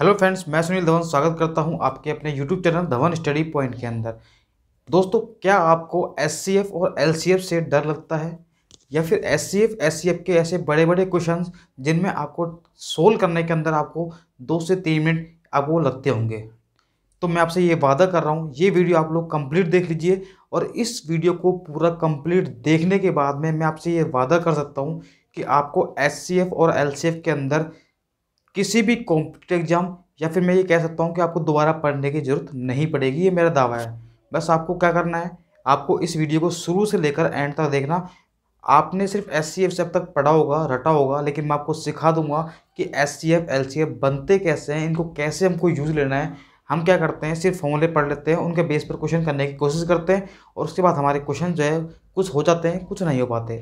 hello friends मैं सुनील धवन स्वागत करता हूं आपके अपने YouTube channel Dhawan study point के अंदर दोस्तों क्या आपको एस और एल से डर लगता है या फिर एस सी के ऐसे बड़े बड़े क्वेश्चन जिनमें आपको सोल्व करने के अंदर आपको दो से तीन मिनट आपको लगते होंगे तो मैं आपसे ये वादा कर रहा हूँ ये वीडियो आप लोग कंप्लीट देख लीजिए और इस वीडियो को पूरा कंप्लीट देखने के बाद में मैं आपसे ये वादा कर सकता हूँ कि आपको एस और एल के अंदर किसी भी कॉम्पिटेटिव एग्जाम या फिर मैं ये कह सकता हूँ कि आपको दोबारा पढ़ने की ज़रूरत नहीं पड़ेगी ये मेरा दावा है बस आपको क्या करना है आपको इस वीडियो को शुरू से लेकर एंड तक देखना आपने सिर्फ एस सी एफ से अब तक पढ़ा होगा रटा होगा लेकिन मैं आपको सिखा दूंगा कि S C F L C F बनते कैसे हैं इनको कैसे हमको यूज़ लेना है हम क्या करते हैं सिर्फ फॉर्मूले पढ़ लेते हैं उनके बेस पर क्वेश्चन करने की कोशिश करते हैं और उसके बाद हमारे क्वेश्चन जो है कुछ हो जाते हैं कुछ नहीं हो पाते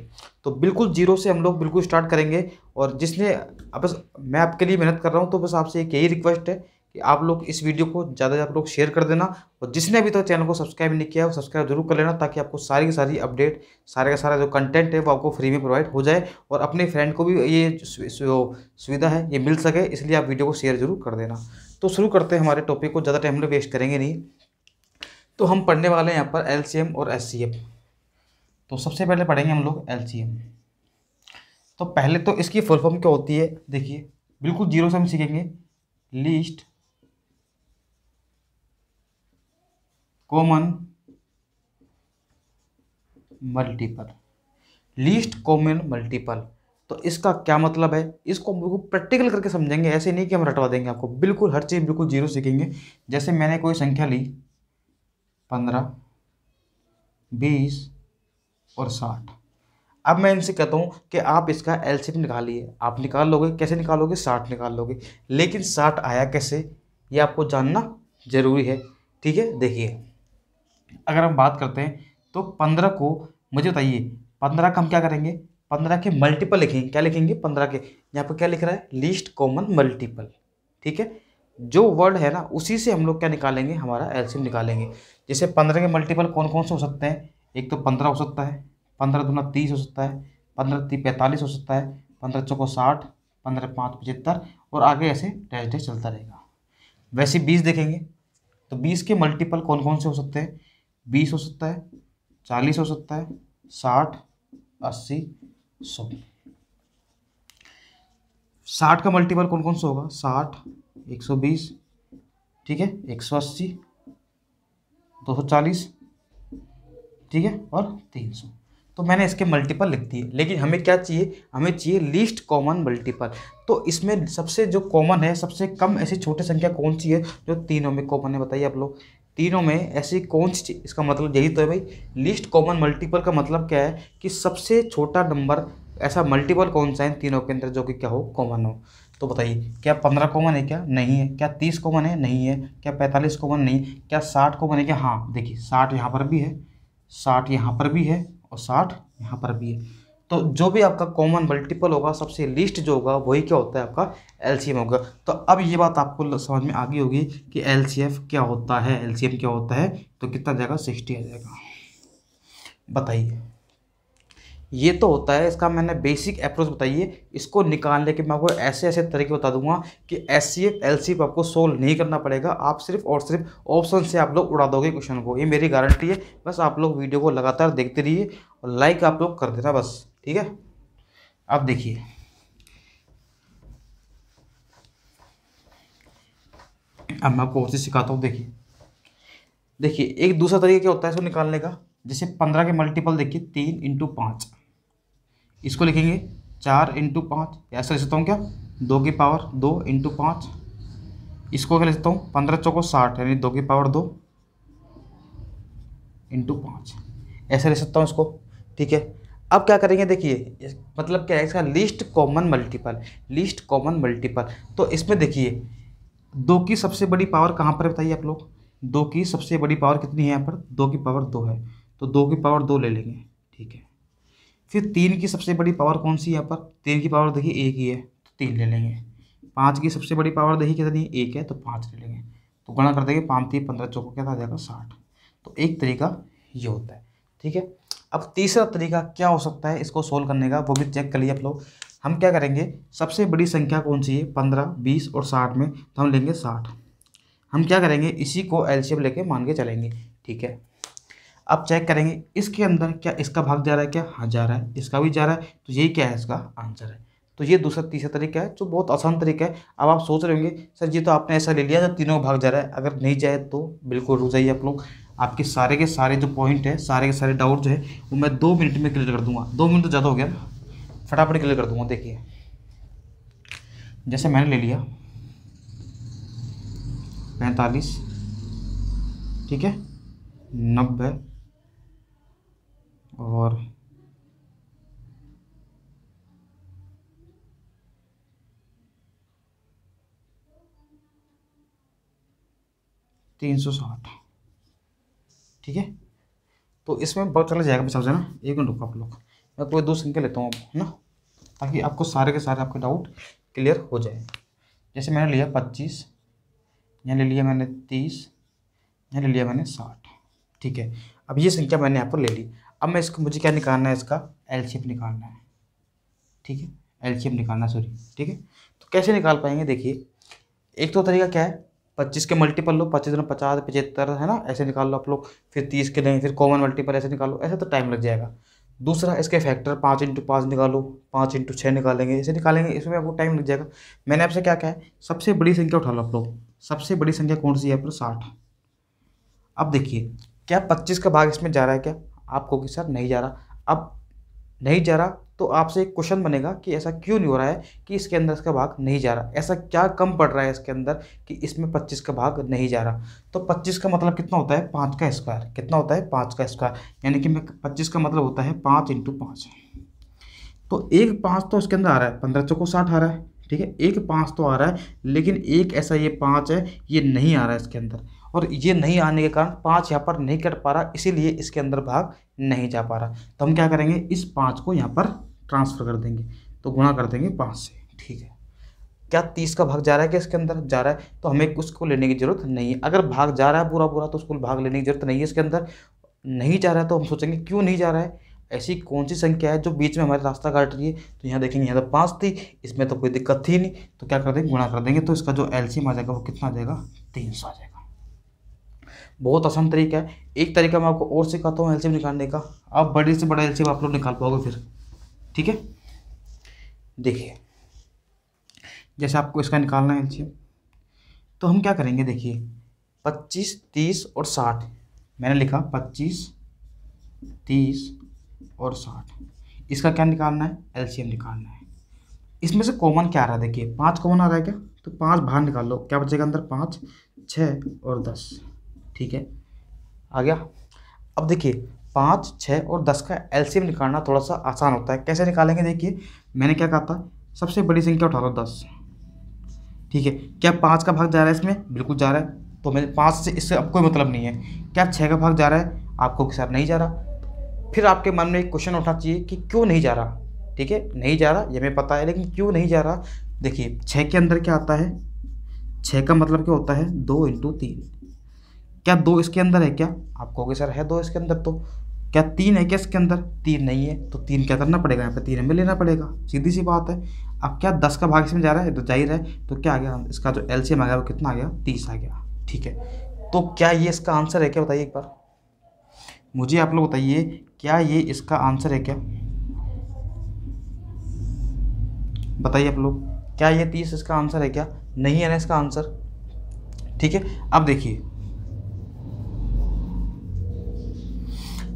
तो बिल्कुल जीरो से हम लोग बिल्कुल स्टार्ट करेंगे और जिसने बस मैं आपके लिए मेहनत कर रहा हूँ तो बस आपसे एक यही रिक्वेस्ट है कि आप लोग इस वीडियो को ज़्यादा से आप लोग शेयर कर देना और जिसने अभी तक तो चैनल को सब्सक्राइब नहीं किया है सब्सक्राइब जरूर कर लेना ताकि आपको सारी की सारी अपडेट सारे का सारा जो कंटेंट है वो आपको फ्री में प्रोवाइड हो जाए और अपने फ्रेंड को भी ये सुविधा है ये मिल सके इसलिए आप वीडियो को शेयर जरूर कर देना तो शुरू करते हैं हमारे टॉपिक को ज़्यादा टाइम हम वेस्ट करेंगे नहीं तो हम पढ़ने वाले हैं यहाँ पर एल और एस तो सबसे पहले पढ़ेंगे हम लोग एल तो पहले तो इसकी फुल फॉर्म क्या होती है देखिए बिल्कुल जीरो से हम सीखेंगे least common multiple least common multiple तो इसका क्या मतलब है इसको हम बिल्कुल प्रैक्टिकल करके समझेंगे ऐसे नहीं कि हम रटवा देंगे आपको बिल्कुल हर चीज़ बिल्कुल जीरो सीखेंगे जैसे मैंने कोई संख्या ली पंद्रह बीस और साठ अब मैं इनसे कहता हूँ कि आप इसका एल सी निकालिए आप निकाल लोगे कैसे निकालोगे साठ निकाल लोगे लेकिन साठ आया कैसे ये आपको जानना ज़रूरी है ठीक है देखिए अगर हम बात करते हैं तो पंद्रह को मुझे बताइए पंद्रह का हम क्या करेंगे पंद्रह के मल्टीपल लिखेंगे क्या लिखेंगे पंद्रह के यहाँ पर क्या लिख रहा है लीस्ट कॉमन मल्टीपल ठीक है जो वर्ड है ना उसी से हम लोग क्या निकालेंगे हमारा एल्सियम निकालेंगे जैसे पंद्रह के मल्टीपल कौन कौन से हो सकते हैं एक तो पंद्रह हो सकता है पंद्रह दो तीस हो सकता है पंद्रह तीस पैंतालीस हो सकता है पंद्रह चौको साठ पंद्रह पाँच पचहत्तर और आगे ऐसे डैश डैश चलता रहेगा वैसे बीस देखेंगे तो बीस के मल्टीपल कौन कौन से हो सकते हैं बीस हो सकता है चालीस हो सकता है साठ अस्सी सौ साठ का मल्टीपल कौन कौन सा होगा साठ एक सौ बीस ठीक है एक सौ अस्सी दो सौ चालीस ठीक है और तीन सौ तो मैंने इसके मल्टीपल लिख दिए लेकिन हमें क्या चाहिए हमें चाहिए लीस्ट कॉमन मल्टीपल तो इसमें सबसे जो कॉमन है सबसे कम ऐसी छोटी संख्या कौन सी है जो तीनों में कॉमन है बताइए आप लोग तीनों में ऐसी कौन सी चीज इसका मतलब यही तो है भाई लिस्ट कॉमन मल्टीपल का मतलब क्या है कि सबसे छोटा नंबर ऐसा मल्टीपल कौन सा है तीनों के अंदर जो कि क्या हो कॉमन हो तो बताइए क्या पंद्रह कॉमन है क्या नहीं है क्या तीस कॉमन है नहीं है क्या पैंतालीस कॉमन नहीं क्या साठ कॉमन है क्या हाँ देखिए साठ यहाँ पर भी है साठ यहाँ पर भी है और साठ यहाँ पर भी है तो जो भी आपका कॉमन मल्टीपल होगा सबसे लीस्ट जो होगा वही क्या होता है आपका एल होगा तो अब ये बात आपको समझ में आ गई होगी कि एल क्या होता है एल क्या होता है तो कितना जाएगा सिक्सटी आ जाएगा बताइए ये तो होता है इसका मैंने बेसिक अप्रोच बताइए इसको निकालने के मैं आपको ऐसे ऐसे तरीके बता दूंगा कि S C F L C आपको सोल्व नहीं करना पड़ेगा आप सिर्फ और सिर्फ ऑप्शन से आप लोग उड़ा दोगे क्वेश्चन को ये मेरी गारंटी है बस आप लोग वीडियो को लगातार देखते रहिए और लाइक आप लोग कर देना बस ठीक है अब देखिए अब मैं आपको और चीज़ सिखाता हूँ देखिए देखिए एक दूसरा तरीका क्या होता है इसको निकालने का जैसे पंद्रह के मल्टीपल देखिए तीन इंटू पाँच इसको लिखेंगे चार इंटू पाँच ऐसा लिख सकता हूँ क्या दो की पावर दो इंटू पाँच इसको क्या लिख सकता हूँ पंद्रह चौको साठ यानी दो की पावर दो इंटू पाँच ऐसा लिख सकता हूँ इसको ठीक है अब क्या करेंगे देखिए मतलब क्या है इसका least common multiple least common multiple तो इसमें देखिए दो की सबसे बड़ी पावर कहाँ पर है बताइए आप लोग दो की सबसे बड़ी पावर कितनी है यहाँ पर दो की पावर दो है तो दो की पावर दो ले लेंगे ठीक है फिर तीन की सबसे बड़ी पावर कौन सी यहाँ पर तीन की पावर देखिए एक ही है तो तीन ले लेंगे पाँच की सबसे बड़ी पावर देखिए कितनी एक है तो पाँच ले लेंगे तो गणा कर देंगे पाँच तीन पंद्रह चौक क्या आ जाएगा साठ तो एक तरीका ये होता है ठीक है अब तीसरा तरीका क्या हो सकता है इसको सोल्व करने का वो भी चेक कर लिए आप लोग हम क्या करेंगे सबसे बड़ी संख्या कौन सी है पंद्रह बीस और साठ में तो हम लेंगे साठ हम क्या करेंगे इसी को एलसीएम लेके मान के चलेंगे ठीक है अब चेक करेंगे इसके अंदर क्या इसका भाग जा रहा है क्या हाँ जा रहा है इसका भी जा रहा है तो यही क्या है इसका आंसर है तो ये दूसरा तीसरा तरीका है जो बहुत आसान तरीका है अब आप सोच रहे होंगे सर ये तो आपने ऐसा ले लिया जब तीनों भाग जा रहा है अगर नहीं जाए तो बिल्कुल रुक जाइए आप लोग आपके सारे के सारे जो पॉइंट है सारे के सारे डाउट जो है वो मैं दो मिनट में क्लियर कर दूंगा दो मिनट तो ज़्यादा हो गया ना फटाफट क्लियर कर दूंगा देखिए जैसे मैंने ले लिया पैंतालीस ठीक है नब्बे और तीन सौ साठ ठीक है तो इसमें बहुत चला जाएगा बचाव जाना एक मिनट रुको आप लोग मैं कोई दो संख्या लेता हूँ आप ना ताकि आपको सारे के सारे आपके डाउट क्लियर हो जाए जैसे मैंने लिया पच्चीस यहाँ ले लिया मैंने तीस यहाँ ले लिया मैंने साठ ठीक है अब ये संख्या मैंने यहाँ पर ले ली अब मैं इसको मुझे क्या निकालना है इसका एलसीएम निकालना है ठीक है एलसीएम निकालना सॉरी ठीक है तो कैसे निकाल पाएंगे देखिए एक तो तरीका क्या है पच्चीस के मल्टीपल लो पच्चीस में पचास पचहत्तर है ना ऐसे निकाल लो आप लोग फिर तीस के नहीं फिर कॉमन मल्टीपल ऐसे निकालो ऐसे तो टाइम लग जाएगा दूसरा इसके फैक्टर पाँच इंटू पाँच निकालो पाँच इंटू छः निकालेंगे ऐसे निकालेंगे इसमें आपको टाइम लग जाएगा मैंने आपसे क्या कहा है सबसे बड़ी संख्या उठा लो आप लोग सबसे बड़ी संख्या कौन सी है आप लोग साठ अब देखिए क्या पच्चीस का भाग इसमें जा रहा है क्या आपको कि साथ नहीं जा रहा अब नहीं जा रहा तो आपसे एक क्वेश्चन बनेगा कि ऐसा क्यों नहीं हो रहा है कि इसके अंदर इसका भाग नहीं जा रहा ऐसा क्या कम पड़ रहा है इसके अंदर कि इसमें पच्चीस का भाग नहीं जा रहा तो पच्चीस का मतलब कितना होता है पाँच का स्क्वायर कितना होता है पाँच का स्क्वायर यानी कि मैं पच्चीस का मतलब होता है पाँच इंटू पाँच तो एक पाँच तो इसके अंदर आ रहा है पंद्रह चौको साठ आ रहा है ठीक है एक पाँच तो आ रहा है लेकिन एक ऐसा ये पाँच है ये नहीं आ रहा है इसके अंदर और ये नहीं आने के कारण पाँच यहाँ पर नहीं कट पा रहा इसीलिए इसके अंदर भाग नहीं जा पा रहा तो हम क्या करेंगे इस पाँच को यहाँ पर ट्रांसफ़र कर देंगे तो गुणा कर देंगे पाँच से ठीक है क्या तीस का भाग जा रहा है क्या इसके अंदर जा रहा है तो हमें उसको लेने की जरूरत नहीं है अगर भाग जा रहा है पूरा पूरा तो उसको भाग लेने की जरूरत नहीं है इसके अंदर नहीं जा रहा है तो हम सोचेंगे क्यों नहीं जा रहा है ऐसी कौन सी संख्या है जो बीच में हमारे रास्ता काट रही है तो यहाँ देखेंगे यहाँ तो पाँच थी इसमें तो कोई दिक्कत थी नहीं तो क्या कर देंगे गुणा कर देंगे तो इसका जो एल आ जाएगा वो कितना आ जाएगा तीन सौ आ जाएगा बहुत आसान तरीका है एक तरीका मैं आपको और सिखाता हूँ एल निकालने का आप बड़ी से बड़ा एल आप लोग निकाल पाओगे फिर ठीक है देखिए जैसे आपको इसका निकालना है एलसीएम तो हम क्या करेंगे देखिए पच्चीस तीस और साठ मैंने लिखा पच्चीस तीस और साठ इसका क्या निकालना है एलसीएम निकालना है इसमें से कॉमन क्या आ रहा है देखिए पाँच कॉमन आ रहा है क्या तो पाँच बाहर निकाल लो क्या बचेगा अंदर पाँच छः और दस ठीक है आ गया अब देखिए पाँच छः और दस का एलसीएम निकालना थोड़ा सा आसान होता है कैसे निकालेंगे देखिए मैंने क्या कहा था सबसे बड़ी संख्या उठा लो दस ठीक है क्या पाँच का भाग जा रहा है इसमें बिल्कुल जा रहा है तो मैं पाँच से इससे अब कोई मतलब नहीं है क्या छः का भाग जा रहा है आपको सर नहीं जा रहा फिर आपके मन में एक क्वेश्चन उठना चाहिए कि क्यों नहीं जा रहा ठीक है नहीं जा रहा ये मैं पता है लेकिन क्यों नहीं जा रहा देखिए छः के अंदर क्या आता है छः का मतलब क्या होता है दो इंटू तीन क्या दो इसके अंदर है क्या आप कहोगे सर है दो इसके अंदर तो क्या तीन है क्या इसके अंदर तीन नहीं है तो तीन क्या करना पड़ेगा यहाँ पे तीन हमें लेना पड़ेगा सीधी सी बात है अब क्या दस का भाग इसमें जा रहा है तो जाहिर है तो क्या आ गया इसका जो एल आ गया वो कितना आ गया तीस आ गया ठीक है तो क्या ये इसका आंसर है क्या बताइए एक बार मुझे आप लोग बताइए क्या ये इसका आंसर है क्या बताइए आप लोग क्या ये तीस इसका आंसर है क्या नहीं है ना इसका आंसर ठीक है अब देखिए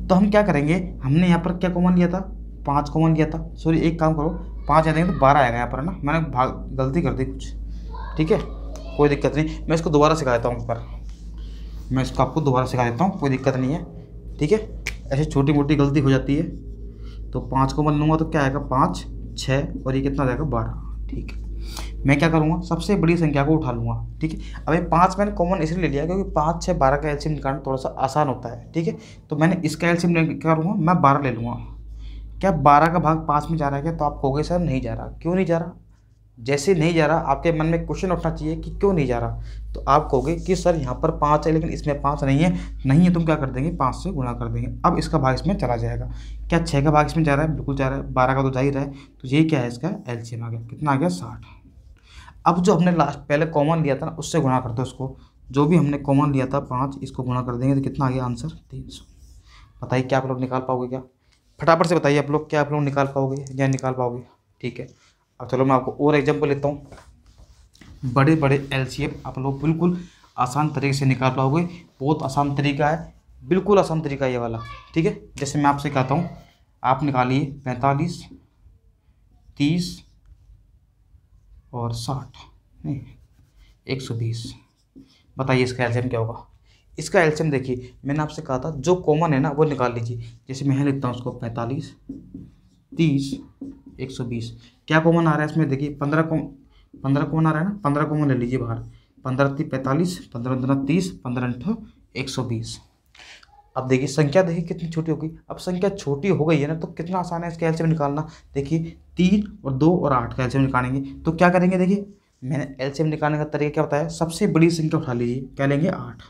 तो हम क्या करेंगे हमने यहाँ पर क्या कॉमन लिया था पाँच कॉमन लिया था सॉरी एक काम करो पाँच आ जाएंगे तो बारह आएगा यहाँ पर है ना मैंने भाग गलती कर दी कुछ ठीक है कोई दिक्कत नहीं मैं इसको दोबारा सिखा देता हूँ एक मैं इसको आपको दोबारा सिखा देता हूँ कोई दिक्कत नहीं है ठीक है ऐसे छोटी मोटी गलती हो जाती है तो पाँच को मन लूँगा तो क्या आएगा पाँच छः और ये कितना जाएगा बारह ठीक है मैं क्या करूँगा सबसे बड़ी संख्या को उठा लूँगा ठीक है अब ये पाँच मैंने कॉमन इसलिए ले लिया क्योंकि पाँच छः बारह का एल्शियम निकालना थोड़ा सा आसान होता है ठीक है तो मैंने इसका एल्शियम क्या करूँगा मैं बारह ले लूँगा क्या बारह का भाग पाँच में जा रहा है क्या तो आप कहोगे सर नहीं जा रहा क्यों नहीं जा रहा जैसे नहीं जा रहा आपके मन में क्वेश्चन उठना चाहिए कि क्यों नहीं जा रहा तो आप कहोगे कि सर यहाँ पर पाँच है लेकिन इसमें पाँच नहीं है नहीं है तुम क्या कर देंगे पाँच से गुणा कर देंगे अब इसका भाग इसमें चला जाएगा क्या छः का भाग इसमें जा रहा है बिल्कुल जा रहा है बारह का तो जा ही रहा है तो ये क्या है इसका एल्शियम आ गया कितना आ गया साठ अब जो हमने लास्ट पहले कॉमन लिया था ना उससे गुणा करते हैं उसको जो भी हमने कॉमन लिया था पाँच इसको गुणा कर देंगे तो कितना आ गया आंसर तीन सौ बताइए क्या आप लोग निकाल पाओगे क्या फटाफट से बताइए आप लोग क्या आप लोग निकाल पाओगे या निकाल पाओगे ठीक है अब चलो मैं आपको और एग्जाम्पल लेता हूँ बड़े बड़े एल आप लोग बिल्कुल आसान तरीके से निकाल पाओगे बहुत आसान तरीका है बिल्कुल आसान तरीका ये वाला ठीक है जैसे मैं आपसे कहता हूँ आप निकालिए पैंतालीस तीस और साठ नहीं एक सौ बीस बताइए इसका एल्शियम क्या होगा इसका एल्शियम देखिए मैंने आपसे कहा था जो कॉमन है ना वो निकाल लीजिए जैसे मैं लिखता हूँ उसको पैंतालीस तीस एक सौ बीस क्या कॉमन आ रहा है इसमें देखिए पंद्रह कॉम पंद्रह कॉमन आ रहा है ना पंद्रह कॉमन ले लीजिए बाहर पंद्रह पैंतालीस पंद्रह पंद्रह तीस पंद्रह अंठ एक सौ बीस अब देखिए संख्या देखिए कितनी छोटी हो गई अब संख्या छोटी हो गई है ना तो कितना आसान है इसके एल्सियम निकालना देखिए तीन और दो और आठ का एल्सियम निकालेंगे तो क्या करेंगे देखिए मैंने एल्सियम निकालने का तरीका क्या बताया सबसे बड़ी संख्या उठा लीजिए क्या लेंगे आठ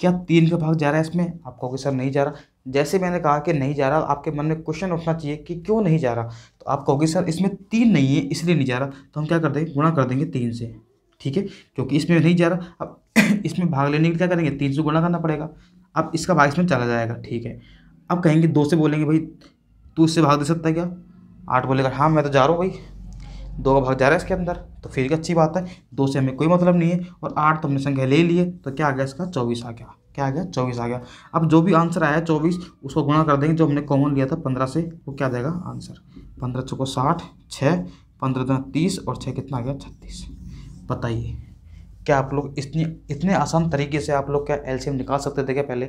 क्या तीन का भाग जा रहा है इसमें आप कहोगे सर नहीं जा रहा जैसे मैंने कहा कि नहीं जा रहा आपके मन में क्वेश्चन उठना चाहिए कि क्यों नहीं जा रहा तो आप कहोगे सर इसमें तीन नहीं है इसलिए नहीं जा रहा तो हम क्या कर देंगे गुणा कर देंगे तीन से ठीक है क्योंकि इसमें नहीं जा रहा अब इसमें भाग लेने के लिए क्या करेंगे तीन से गुणा करना पड़ेगा अब इसका भाग इसमें चला जाएगा ठीक है अब कहेंगे दो से बोलेंगे भाई तू इससे भाग दे सकता है क्या आठ बोलेगा हाँ मैं तो जा रहा हूँ भाई दो का भाग जा रहा है इसके अंदर तो फिर अच्छी बात है दो से हमें कोई मतलब नहीं है और आठ तो हमने संख्या ले लिए तो क्या आ गया इसका चौबीस आ गया क्या आ गया चौबीस आ गया अब जो भी आंसर आया चौबीस उसको गुणा कर देंगे जो हमने कॉमन लिया था पंद्रह से वो क्या देगा आंसर पंद्रह छः को साठ छः पंद्रह तीस और छः कितना आ गया छत्तीस बताइए क्या आप लोग इतनी इतने आसान तरीके से आप लोग क्या एलसीएम निकाल सकते थे क्या पहले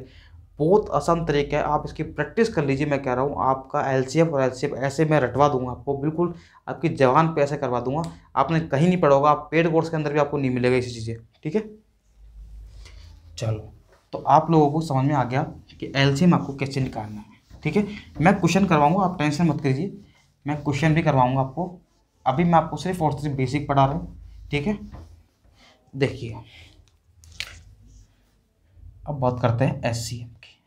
बहुत आसान तरीका है आप इसकी प्रैक्टिस कर लीजिए मैं कह रहा हूँ आपका एल और एल ऐसे मैं रटवा दूंगा आपको बिल्कुल आपकी जवान पे ऐसे करवा दूंगा आपने कहीं नहीं पढ़ा होगा आप पेड कोर्स के अंदर भी आपको नहीं मिलेगा ऐसी चीज़ें ठीक है चलो तो आप लोगों को समझ में आ गया कि एल आपको कैसे निकालना है ठीक है मैं क्वेश्चन करवाऊँगा आप टेंशन मत करिए मैं क्वेश्चन भी करवाऊँगा आपको अभी मैं आपको सिर्फ और सिर्फ बेसिक पढ़ा रहा हूँ ठीक है देखिए अब बात करते हैं एस सी एफ की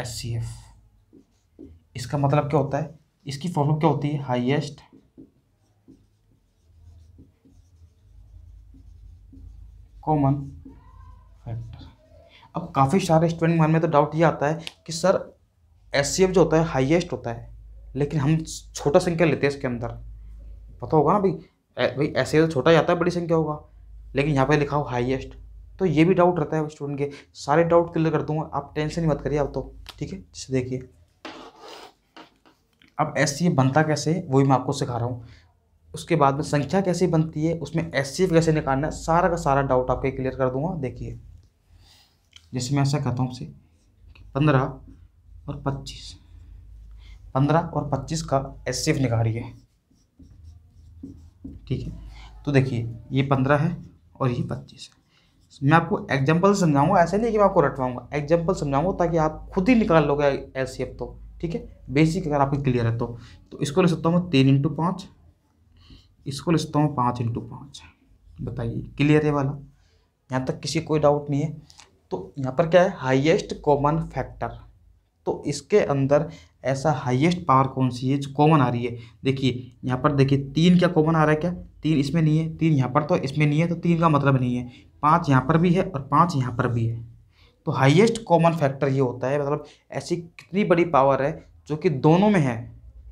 एस सी एफ इसका मतलब क्या होता है इसकी प्रॉब्लम क्या होती है हाईएस्ट कॉमन फैक्टर अब काफ़ी सारे स्टूडेंट मन में तो डाउट ये आता है कि सर एस सी एफ जो होता है हाईएस्ट होता है लेकिन हम छोटा संख्या लेते हैं इसके अंदर पता होगा ना भाई भाई ऐसे तो छोटा जाता है बड़ी संख्या होगा लेकिन यहाँ पर लिखा हो हाईएस्ट तो ये भी डाउट रहता है स्टूडेंट के सारे डाउट क्लियर कर दूंगा आप टेंशन ही मत करिए आप तो ठीक है जैसे देखिए अब एस बनता कैसे वो भी मैं आपको सिखा रहा हूँ उसके बाद में संख्या कैसे बनती है उसमें एस कैसे निकालना है सारा का सारा डाउट आपके क्लियर कर दूंगा देखिए जैसे मैं ऐसा कहता हूँ उसे पंद्रह और पच्चीस पंद्रह और पच्चीस का एस निकालिए ठीक है तो देखिए ये पंद्रह है और ये पच्चीस है मैं आपको एग्जाम्पल समझाऊंगा ऐसे नहीं कि मैं आपको रटवाऊंगा एग्जाम्पल समझाऊंगा ताकि आप खुद ही निकाल लोगे एल तो ठीक है बेसिक अगर आपको क्लियर है तो तो इसको ले सकता हूँ तीन इंटू पाँच इसको ले सकता हूँ पाँच इंटू पाँच बताइए क्लियर है वाला यहाँ तक किसी कोई डाउट नहीं है तो यहाँ पर क्या है हाइएस्ट कॉमन फैक्टर तो इसके अंदर ऐसा हाईएस्ट पावर कौन सी है जो कॉमन आ रही है देखिए यहाँ पर देखिए तीन क्या कॉमन आ रहा है क्या तीन इसमें नहीं है तीन यहाँ पर तो इसमें नहीं है तो तीन का मतलब नहीं है पाँच यहाँ पर भी है और पाँच यहाँ पर भी है तो हाईएस्ट कॉमन फैक्टर ये होता है मतलब ऐसी कितनी बड़ी पावर है जो कि दोनों में है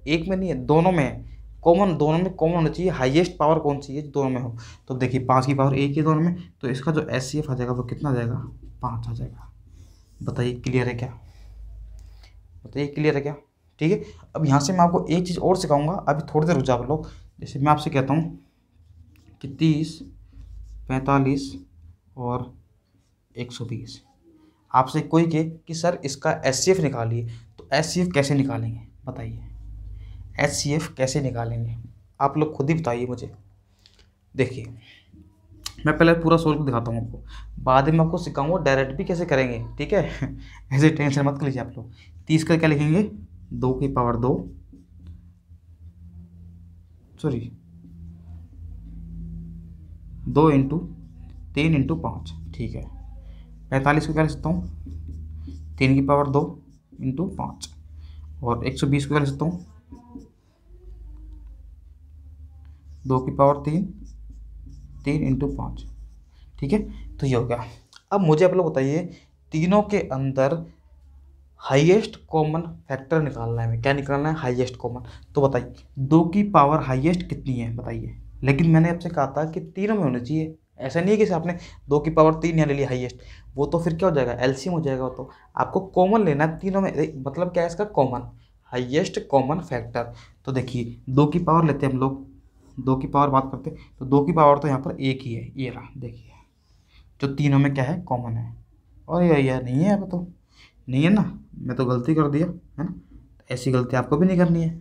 एक में नहीं है दोनों में है कॉमन दोनों में कॉमन होना चाहिए हाईएस्ट पावर कौन सी है दोनों में हो तो देखिए पाँच की पावर एक ही दोनों में तो इसका जो एस आ जाएगा वो कितना आ जाएगा पाँच आ जाएगा बताइए क्लियर है क्या बताइए तो क्लियर है क्या ठीक है अब यहाँ से मैं आपको एक चीज़ और सिखाऊंगा अभी थोड़ी देर रुझा कर आप लोग जैसे मैं आपसे कहता हूँ कि तीस पैंतालीस और एक सौ बीस आपसे कोई के कि सर इसका एस सी एफ निकालिए तो एस सी एफ कैसे निकालेंगे बताइए एस सी एफ कैसे निकालेंगे आप लोग खुद ही बताइए मुझे देखिए मैं पहले पूरा सोच दिखाता हूँ आपको बाद में आपको सिखाऊंगा डायरेक्ट भी कैसे करेंगे ठीक है ऐसे टेंशन मत लीजिए आप लोग तीस का क्या लिखेंगे दो की पावर दो सॉरी दो इंटू तीन इंटू पाँच ठीक है पैंतालीस को क्या लिख सकता हूँ तीन की पावर दो इंटू पाँच और एक सौ बीस को क्या लिख सकता हूँ दो की पावर तीन तीन इंटू पाँच ठीक है तो ये हो गया अब मुझे आप लोग बताइए तीनों के अंदर हाईएस्ट कॉमन फैक्टर निकालना है क्या निकालना है हाईएस्ट कॉमन तो बताइए दो की पावर हाईएस्ट कितनी है बताइए लेकिन मैंने आपसे कहा था कि तीनों में होना चाहिए ऐसा नहीं है कि आपने दो की पावर तीन यहाँ ले लिया हाईएस्ट वो तो फिर क्या हो जाएगा एलसीएम हो जाएगा वो तो आपको कॉमन लेना है तीनों में मतलब क्या है इसका कॉमन हाइएस्ट कॉमन फैक्टर तो देखिए दो की पावर लेते हैं हम लोग दो की पावर बात करते तो दो की पावर तो यहाँ पर एक ही है ये रहा देखिए जो तीनों में क्या है कॉमन है और ये यह नहीं है अब तो नहीं है ना मैं तो गलती कर दिया है ना ऐसी गलती आपको भी नहीं करनी है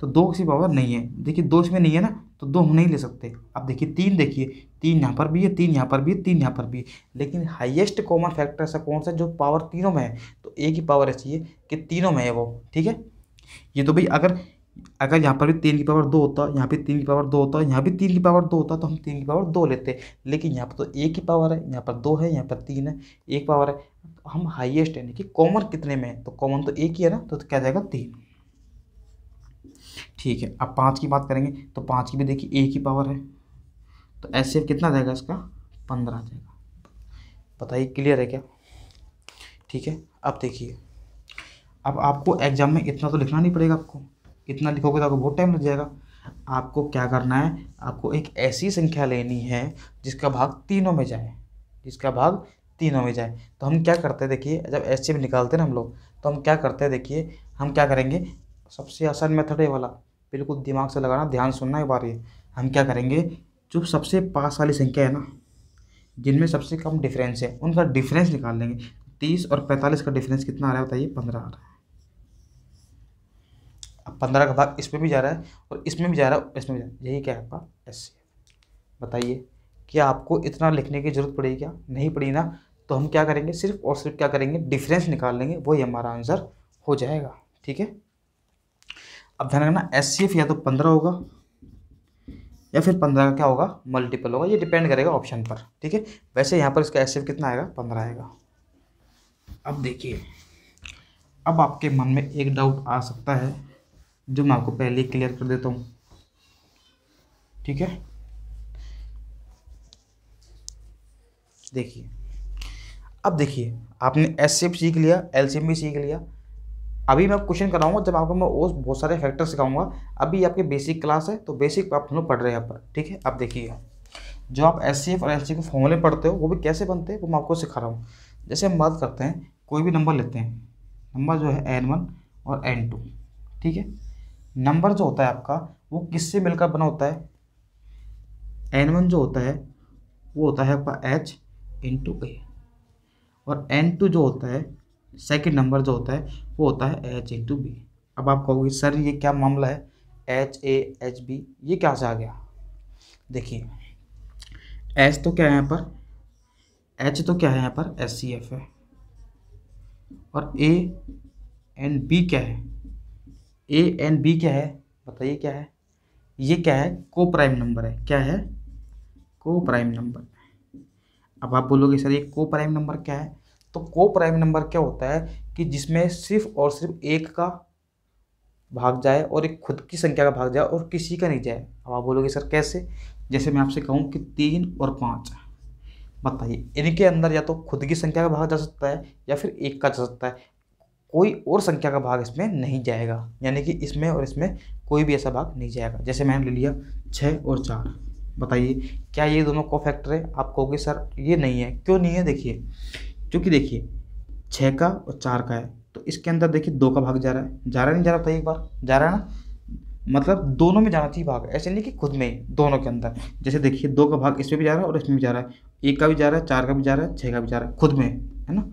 तो दो की पावर नहीं है देखिए दो इसमें नहीं है ना तो दो हम नहीं ले सकते अब देखिए तीन देखिए तीन यहाँ पर भी है तीन यहाँ पर भी है तीन यहाँ पर भी है लेकिन हाईएस्ट कॉमन फैक्टर ऐसा कौन सा जो पावर तीनों में है तो एक ही पावर ऐसी है कि तीनों में है वो ठीक है ये तो भाई अगर अगर यहाँ पर भी तीन की पावर दो होता यहाँ पे तीन की पावर दो होता यहाँ भी तीन की पावर दो होता तो हम तीन की पावर दो लेते लेकिन यहाँ पर तो एक की पावर है यहाँ पर दो है यहाँ पर तीन है एक पावर है तो हम हाईएस्ट यानी कि कॉमन कितने में है तो कॉमन तो एक ही है ना तो, तो क्या जाएगा तीन ठीक है अब पाँच की बात करेंगे तो पाँच की भी देखिए एक ही पावर है तो ऐसे कितना जाएगा इसका पंद्रह जाएगा बताइए क्लियर है क्या ठीक है अब देखिए अब आपको एग्जाम में इतना तो लिखना नहीं पड़ेगा आपको इतना लिखोगे तो आपको बहुत टाइम लग जाएगा आपको क्या करना है आपको एक ऐसी संख्या लेनी है जिसका भाग तीनों में जाए जिसका भाग तीनों में जाए तो हम क्या करते हैं देखिए जब एस सी निकालते हैं ना हम लोग तो हम क्या करते हैं देखिए हम क्या करेंगे सबसे आसान मेथड है वाला बिल्कुल दिमाग से लगाना ध्यान सुनना एक बार ये हम क्या करेंगे जो सबसे पास वाली संख्या है ना जिनमें सबसे कम डिफरेंस है उनका डिफरेंस निकाल लेंगे तीस और पैंतालीस का डिफरेंस कितना आ रहा है बताइए पंद्रह आ रहा है पंद्रह का भाग इसमें भी जा रहा है और इसमें भी जा रहा है इसमें भी जा रहा है यही क्या है आपका एस बताइए क्या आपको इतना लिखने की ज़रूरत पड़ेगी क्या नहीं पड़ी ना तो हम क्या करेंगे सिर्फ और सिर्फ क्या करेंगे डिफरेंस निकाल लेंगे वही हमारा आंसर हो जाएगा ठीक है अब ध्यान रखना एस या तो पंद्रह होगा या फिर पंद्रह का क्या होगा मल्टीपल होगा ये डिपेंड करेगा ऑप्शन पर ठीक है वैसे यहाँ पर इसका एस कितना आएगा पंद्रह आएगा अब देखिए अब आपके मन में एक डाउट आ सकता है जो मैं आपको पहले क्लियर कर देता हूँ ठीक है देखिए अब देखिए आपने एस सी सीख लिया एल भी सीख लिया अभी मैं क्वेश्चन कराऊंगा जब आपको मैं और बहुत सारे फैक्टर सिखाऊंगा अभी आपके बेसिक क्लास है तो बेसिक आप हम लोग पढ़ रहे हैं यहाँ पर ठीक है अब देखिए जो आप एस और एल के फॉर्मूले पढ़ते हो वो भी कैसे बनते हैं वो मैं आपको सिखा रहा हूँ जैसे हम बात करते हैं कोई भी नंबर लेते हैं नंबर जो है एन वन और एन टू ठीक है नंबर जो होता है आपका वो किससे मिलकर बना होता है एन वन जो होता है वो होता है आपका एच इन टू ए और एन टू जो होता है सेकंड नंबर जो होता है वो होता है एच इन टू बी अब आप कहोगे सर ये क्या मामला है एच ए एच बी ये क्या से आ गया देखिए एच तो क्या है यहाँ पर एच तो क्या है यहाँ पर एस सी एफ है और ए एंड बी क्या है ए एंड बी क्या है बताइए क्या है ये क्या है को प्राइम नंबर है क्या है को प्राइम नंबर अब आप बोलोगे सर ये को प्राइम नंबर क्या है तो को प्राइम नंबर क्या होता है कि जिसमें सिर्फ और सिर्फ एक का भाग जाए और एक खुद की संख्या का भाग जाए और किसी का नहीं जाए अब आप बोलोगे सर कैसे जैसे मैं आपसे कहूँ कि तीन और पाँच बताइए इनके अंदर या तो खुद की संख्या का भाग जा सकता है या फिर एक का जा सकता है कोई और संख्या का भाग इसमें नहीं जाएगा यानी कि इसमें और इसमें कोई भी ऐसा भाग नहीं जाएगा जैसे मैंने ले लिया छः और चार बताइए क्या ये दोनों को फैक्टर है आप कहोगे सर ये नहीं है क्यों नहीं है देखिए क्योंकि देखिए छः का और चार का है तो इसके अंदर देखिए दो का भाग जा रहा है जा रहा नहीं जा रहा बताइए एक बार जा रहा है ना मतलब दोनों में जाना चाहिए भाग ऐसे नहीं कि खुद में ही दोनों के अंदर जैसे देखिए दो का भाग इसमें भी जा रहा है और इसमें भी जा रहा है एक का भी जा रहा है चार का भी जा रहा है छः का भी जा रहा है खुद में है ना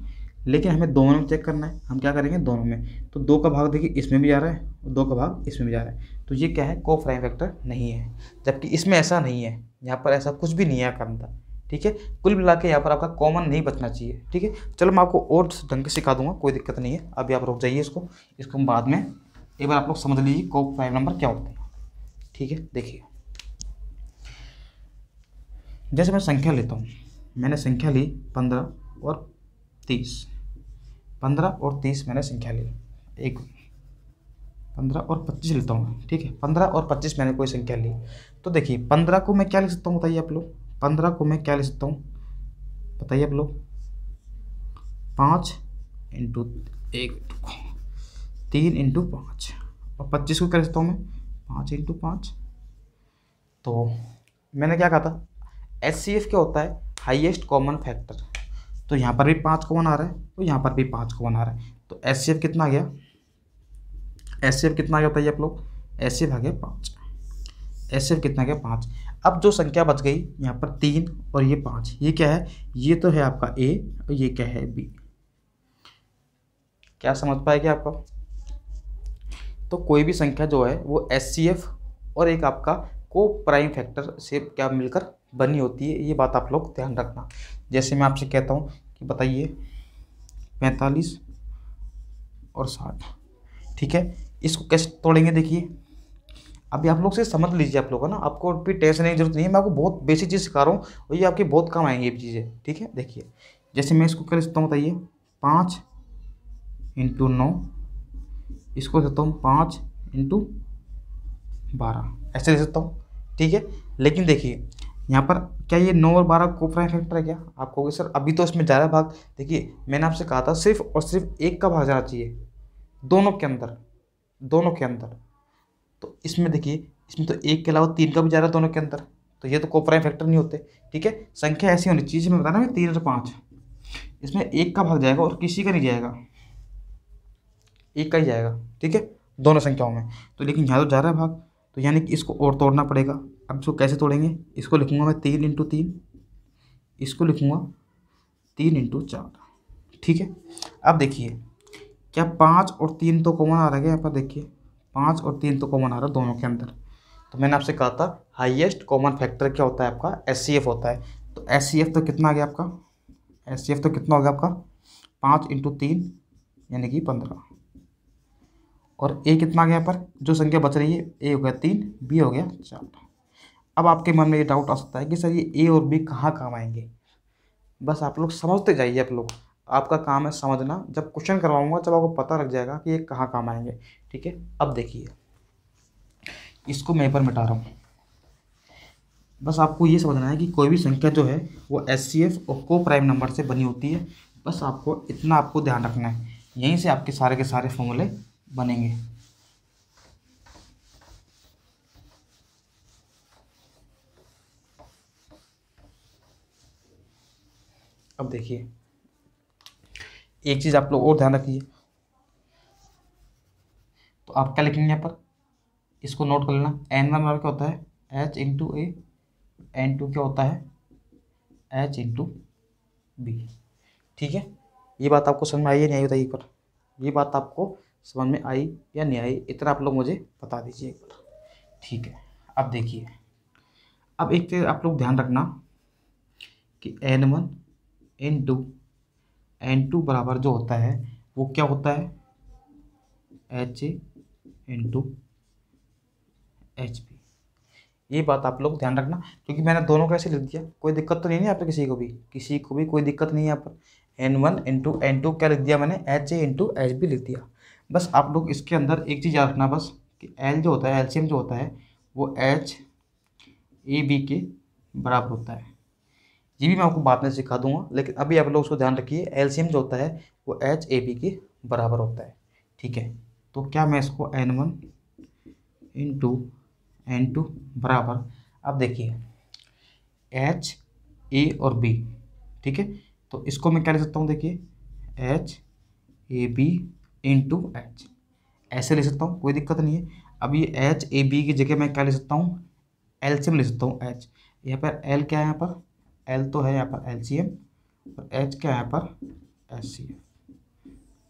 लेकिन हमें दोनों में चेक करना है हम क्या करेंगे दोनों में तो दो का भाग देखिए इसमें भी जा रहा है और दो का भाग इसमें भी जा रहा है तो ये क्या है को प्राइम फैक्टर नहीं है जबकि इसमें ऐसा नहीं है यहाँ पर ऐसा कुछ भी नहीं है करने का ठीक है कुल मिला के यहाँ पर आपका कॉमन नहीं बचना चाहिए ठीक है चलो मैं आपको और ढंग से सिखा दूंगा कोई दिक्कत नहीं है अभी आप रुक जाइए इसको इसको हम बाद में एक बार आप लोग समझ लीजिए को प्राइम नंबर क्या होते हैं ठीक है देखिए जैसे मैं संख्या लेता हूँ मैंने संख्या ली पंद्रह और तीस पंद्रह और तीस मैंने संख्या ली एक पंद्रह और पच्चीस लेता हूँ ठीक है पंद्रह और पच्चीस मैंने कोई संख्या ली तो देखिए पंद्रह को मैं क्या लिख सकता हूँ बताइए आप लोग पंद्रह को मैं क्या लिख सकता हूँ बताइए आप लोग पाँच इंटू एक तीन इंटू पाँच और पच्चीस को क्या लिखता हूँ मैं पाँच इंटू पाँच तो मैंने क्या कहा था एच क्या होता है हाइएस्ट कॉमन फैक्टर तो यहाँ पर भी पाँच कॉमन आ रहा है तो यहाँ पर भी पाँच कॉमन आ रहा है तो एस कितना आ गया एस कितना आ गया बताइए आप लोग एस आ गया पाँच एस कितना गया पाँच अब जो संख्या बच गई यहाँ पर तीन और ये पाँच ये क्या है ये तो है आपका ए और ये क्या है बी क्या समझ पाएगी आपको तो कोई भी संख्या जो है वो एस और एक आपका को प्राइम फैक्टर से क्या मिलकर बनी होती है ये बात आप लोग ध्यान रखना जैसे मैं आपसे कहता हूँ कि बताइए पैंतालीस और साठ ठीक है इसको कैसे तोड़ेंगे देखिए अभी आप लोग से समझ लीजिए आप लोग है ना आपको भी टेंशन लेने की जरूरत नहीं है मैं आपको बहुत बेसिक चीज़ सिखा रहा हूँ और ये आपके बहुत काम आएंगे ये चीज़ें ठीक है देखिए जैसे मैं इसको कर सकता हूँ बताइए पाँच इंटू नौ इसको सकता हूँ पाँच इंटू बारह ऐसे दे सकता हूँ ठीक है लेकिन देखिए यहाँ पर क्या ये नौ और बारह को प्राइम फैक्टर है क्या आप कहोगे सर अभी तो इसमें ज़्यादा भाग देखिए मैंने आपसे कहा था सिर्फ और सिर्फ एक का भाग जाना चाहिए दोनों के अंदर दोनों के अंदर तो इसमें देखिए इसमें तो एक के अलावा तीन का भी जा रहा है दोनों के अंदर तो ये तो कोप्राइम फैक्टर नहीं होते ठीक है संख्या ऐसी होनी चाहिए जिसमें बताना तीन और पाँच इसमें एक का भाग जाएगा और किसी का नहीं जाएगा एक का ही जाएगा ठीक है दोनों संख्याओं में तो लेकिन यहाँ तो जा रहा है भाग तो यानी कि इसको और तोड़ना पड़ेगा अब इसको कैसे तोड़ेंगे इसको लिखूँगा मैं तीन इंटू तीन इसको लिखूँगा तीन इंटू चार ठीक है अब देखिए क्या पाँच और तीन तो कॉमन आ रहा है यहाँ पर देखिए पाँच और तीन तो कॉमन आ रहा है दोनों के अंदर तो मैंने आपसे कहा था हाइएस्ट कॉमन फैक्टर क्या होता है आपका एस होता है तो एस तो कितना आ गया आपका एस तो कितना हो गया आपका पाँच इंटू तीन यानी कि पंद्रह और ए कितना आ गया यहाँ पर जो संख्या बच रही है ए हो गया तीन बी हो गया चार अब आपके मन में ये डाउट आ सकता है कि सर ये ए और बी कहाँ काम आएंगे बस आप लोग समझते जाइए आप लोग आपका काम है समझना जब क्वेश्चन करवाऊंगा जब आपको पता लग जाएगा कि ये कहाँ काम आएंगे ठीक है अब देखिए इसको मैं पर मिटा रहा हूँ बस आपको ये समझना है कि कोई भी संख्या जो है वो एस सी एफ और को प्राइम नंबर से बनी होती है बस आपको इतना आपको ध्यान रखना है यहीं से आपके सारे के सारे फॉर्मूले बनेंगे अब देखिए एक चीज़ आप लोग और ध्यान रखिए तो आप क्या लिखेंगे यहाँ पर इसको नोट कर लेना एन वन क्या होता है H into A N two क्या होता है एच इंटू बी ठीक है ये बात आपको समझ में आई या नहीं बताइए पर ये बात आपको समझ में आई या नहीं आई इतना आप लोग मुझे बता दीजिए एक बार ठीक है अब देखिए अब एक चीज़ आप लोग ध्यान रखना कि N one N two N two बराबर जो होता है वो क्या होता है H N two H P ये बात आप लोग ध्यान रखना क्योंकि मैंने दोनों को ऐसे लिख दिया कोई दिक्कत तो नहीं है यहाँ पर किसी को भी किसी को भी कोई दिक्कत नहीं है यहाँ पर N one N two N two क्या लिख दिया मैंने H A two H B लिख दिया बस आप लोग इसके अंदर एक चीज़ याद रखना बस कि एल जो होता है एलसीएम जो होता है वो एच ए बी के बराबर होता है ये भी मैं आपको बाद में सिखा दूंगा लेकिन अभी आप लोग उसको ध्यान रखिए एलसीएम जो होता है वो एच ए बी के बराबर होता है ठीक है तो क्या मैं इसको N one into N two बराबर अब देखिए एच ए और बी ठीक है तो इसको मैं क्या लिख सकता हूँ देखिए H A B into H ऐसे ले सकता हूँ कोई दिक्कत नहीं है अब ये एच ए बी की जगह मैं क्या ले सकता हूँ एल्शियम ले सकता हूँ एच यहाँ पर एल क्या है यहाँ पर एल तो है यहाँ पर एल सी एम और एच क्या है यहाँ पर एस सी एम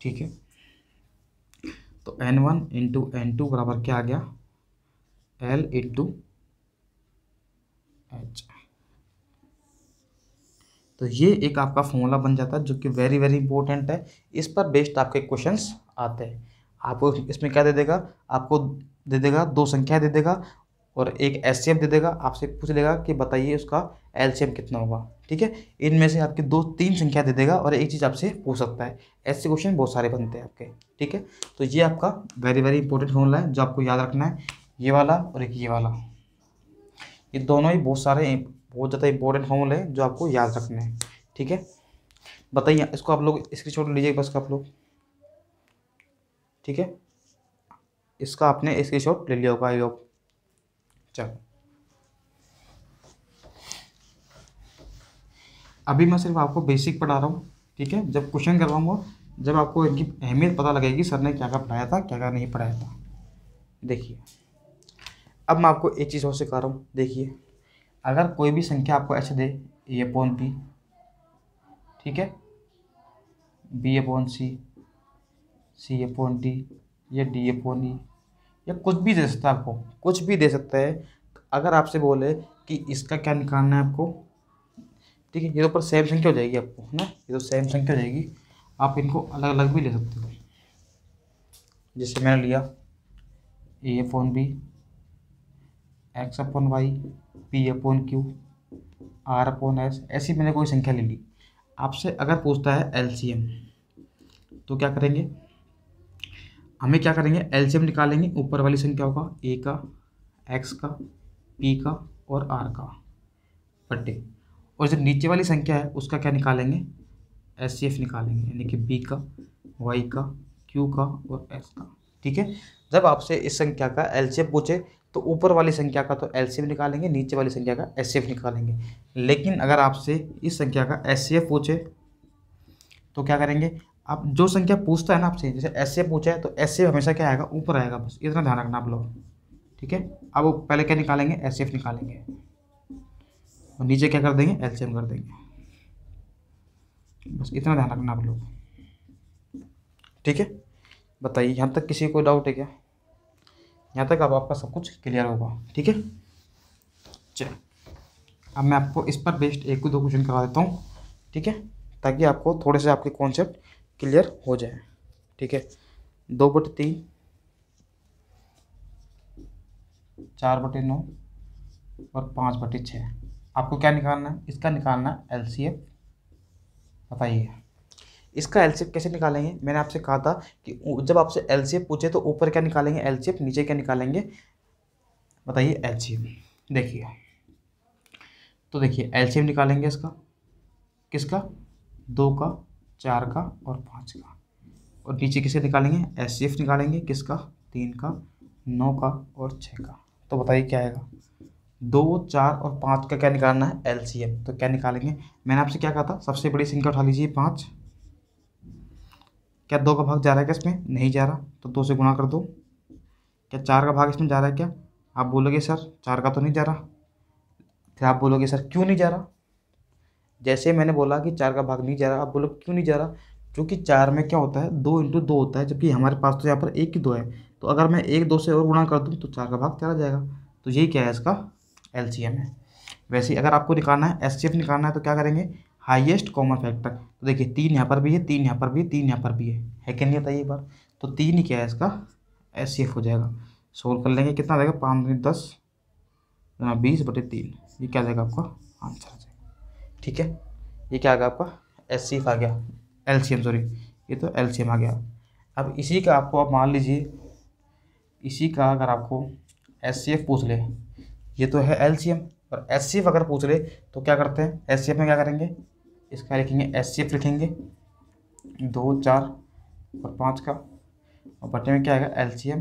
ठीक है तो N one into N two बराबर क्या आ गया एल इंटू एच तो ये एक आपका फॉर्मूला बन जाता है जो कि वेरी वेरी इंपॉर्टेंट है इस पर बेस्ड आपके क्वेश्चंस आते हैं आपको इसमें क्या दे देगा आपको दे देगा दो संख्या दे देगा और एक एस दे देगा आपसे पूछ लेगा कि बताइए उसका एल कितना होगा ठीक है इनमें से आपकी दो तीन संख्या दे देगा और एक चीज़ आपसे पूछ सकता है ऐसे क्वेश्चन बहुत सारे बनते हैं आपके ठीक है तो ये आपका वेरी वेरी इंपॉर्टेंट फॉर्मूला है जो आपको याद रखना है ये वाला और एक ये वाला ये दोनों ही बहुत सारे बहुत ज़्यादा इंपॉर्टेंट फॉर्मूले हैं जो आपको याद रखने हैं ठीक है बताइए इसको आप लोग स्क्रीन शॉट लीजिए बस का आप लोग ठीक है इसका आपने स्क्रीन ले लिया होगा आई होप चलो अभी मैं सिर्फ आपको बेसिक पढ़ा रहा हूँ ठीक है जब क्वेश्चन करवाऊंगा जब आपको इनकी अहमियत पता लगेगी सर ने क्या क्या पढ़ाया था क्या क्या नहीं पढ़ाया था देखिए अब मैं आपको एक चीज़ और सिखा रहा हूँ देखिए अगर कोई भी संख्या आपको ऐसे दे ए पोन पी ठीक है B upon C C upon D या डी पोन ई या कुछ भी दे सकता है आपको कुछ भी दे सकता है अगर आपसे बोले कि इसका क्या निकालना है आपको ठीक है ये तो ऊपर सेम संख्या हो जाएगी आपको है ना ये तो सेम संख्या हो जाएगी आप इनको अलग अलग भी ले सकते हो जैसे मैंने लिया A upon B X upon Y P upon Q R upon S ऐसी मैंने कोई संख्या ले ली आपसे अगर पूछता है एल सी एम तो क्या करेंगे हमें क्या करेंगे एलसीएम निकालेंगे ऊपर वाली संख्याओं का ए का एक्स का पी का और आर का बटे और जो नीचे वाली संख्या है उसका क्या निकालेंगे एस निकालेंगे यानी कि बी का वाई का क्यू का और एस का ठीक है जब आपसे इस संख्या का एफ पूछे तो ऊपर वाली संख्या का तो एफ निकालेंगे नीचे वाली संख्या का एस निकालेंगे लेकिन अगर आपसे इस संख्या का एस पूछे तो क्या करेंगे आप जो संख्या पूछता है ना आपसे जैसे ऐसे पूछा है तो ऐसे हमेशा क्या आएगा ऊपर आएगा बस इतना ध्यान रखना आप लोग ठीक है अब वो पहले क्या निकालेंगे एफ निकालेंगे और नीचे क्या कर देंगे एल कर देंगे बस इतना ध्यान रखना आप लोग ठीक है बताइए यहाँ तक किसी को डाउट है क्या यहाँ तक अब आपका सब कुछ क्लियर होगा ठीक है चलो अब मैं आपको इस पर बेस्ट एक दो क्वेश्चन करा देता हूँ ठीक है ताकि आपको थोड़े से आपके कॉन्सेप्ट क्लियर हो जाए ठीक है दो बटे तीन चार बटे नौ और पाँच बटे छः आपको क्या निकालना है इसका निकालना एल सी एफ बताइए इसका एल सी एफ कैसे निकालेंगे मैंने आपसे कहा था कि जब आपसे एल सी एफ पूछे तो ऊपर क्या निकालेंगे एल सी एफ नीचे क्या निकालेंगे बताइए एल सी एफ देखिए तो देखिए एल सी एफ निकालेंगे इसका किसका दो का चार का और पाँच का और नीचे किसे निकालेंगे एस निकालेंगे किसका तीन का नौ का और छः का तो बताइए क्या आएगा दो चार और पाँच का क्या निकालना है एल तो क्या निकालेंगे मैंने आपसे क्या कहा था सबसे बड़ी संख्या उठा लीजिए पाँच क्या दो का भाग जा रहा है क्या इसमें नहीं जा रहा तो दो से गुणा कर दो क्या चार का भाग इसमें जा रहा है क्या आप बोलोगे सर चार का तो नहीं जा रहा फिर आप बोलोगे सर क्यों नहीं जा रहा जैसे मैंने बोला कि चार का भाग नहीं जा रहा आप बोलो क्यों नहीं जा रहा क्योंकि चार में क्या होता है दो इंटू दो होता है जबकि हमारे पास तो यहाँ पर एक ही दो है तो अगर मैं एक दो से और गुणा कर दूँ तो चार का भाग चला जाएगा तो यही क्या है इसका एल है वैसे अगर आपको निकालना है एस निकालना है तो क्या करेंगे हाईएस्ट कॉमन फैक्टर तो देखिए तीन यहाँ पर भी है तीन यहाँ पर भी है तीन यहाँ पर भी है है क्या नहीं बताइए एक बार तो तीन ही क्या है इसका एस हो जाएगा सोल्व कर लेंगे कितना रहेगा पाँच दस बीस बटे तीन ये क्या जाएगा आपका आंसर ठीक है ये क्या आ गया आपका एस सी एफ आ गया एल सी एम सॉरी ये तो एल सी एम आ गया अब इसी का आपको आप मान लीजिए इसी का अगर आपको एस सी एफ पूछ ले ये तो है एल सी एम और एस सी एफ अगर पूछ ले तो क्या करते हैं एस सी एफ में क्या करेंगे इसका लिखेंगे एस सी एफ लिखेंगे दो चार और पाँच का और बटे में क्या आएगा एल सी एम